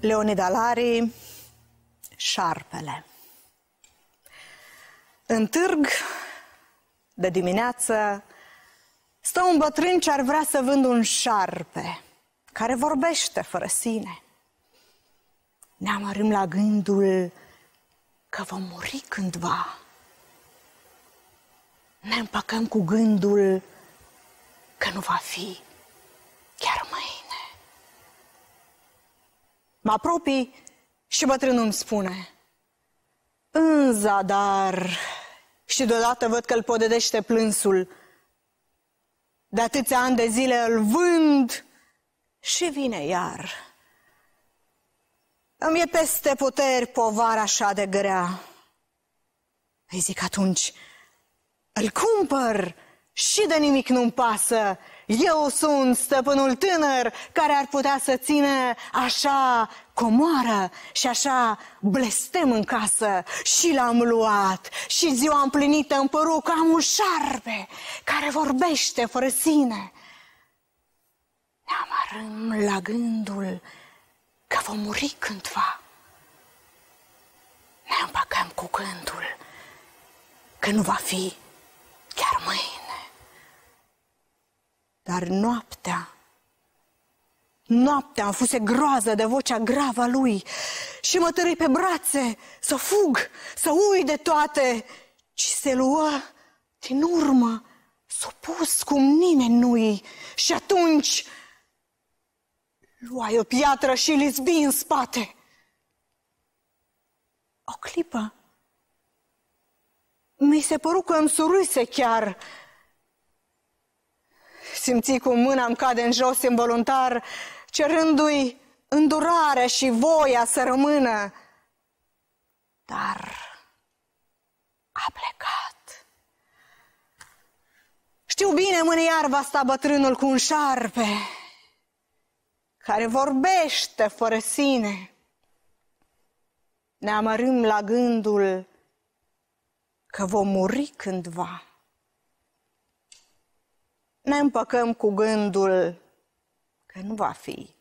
Leonid Alari, Șarpele. În târg, de dimineață, stă un bătrân ce ar vrea să vând un șarpe, care vorbește fără sine. Ne amărâm la gândul că vom muri cândva. Ne împăcăm cu gândul că nu va fi. Mă apropii și bătrânul îmi spune, În zadar, și deodată văd că îl podedește plânsul. De atâția ani de zile îl vând și vine iar. Îmi e peste puteri povara așa de grea. Îi zic atunci, îl cumpăr și de nimic nu-mi pasă. Eu sunt stăpânul tânăr care ar putea să ține așa comoară și așa blestem în casă și l-am luat și ziua împlinită în păruc am un șarpe care vorbește fără sine. Ne amarăm la gândul că vom muri cândva. Ne împacăm cu gândul că nu va fi Dar noaptea, noaptea am fuse groază de vocea gravă a lui și mă tărâi pe brațe să fug, să ui de toate. ci se luă din urmă, supus cum nimeni nu Și atunci luai o piatră și izbi în spate. O clipă mi se păru că îmi surise chiar simți cum mâna îmi cade în jos involuntar, cerându-i îndurarea și voia să rămână. Dar a plecat. Știu bine, mâine iar va sta bătrânul cu un șarpe care vorbește fără sine. Ne amărâm la gândul că vom muri cândva ne împăcăm cu gândul că nu va fi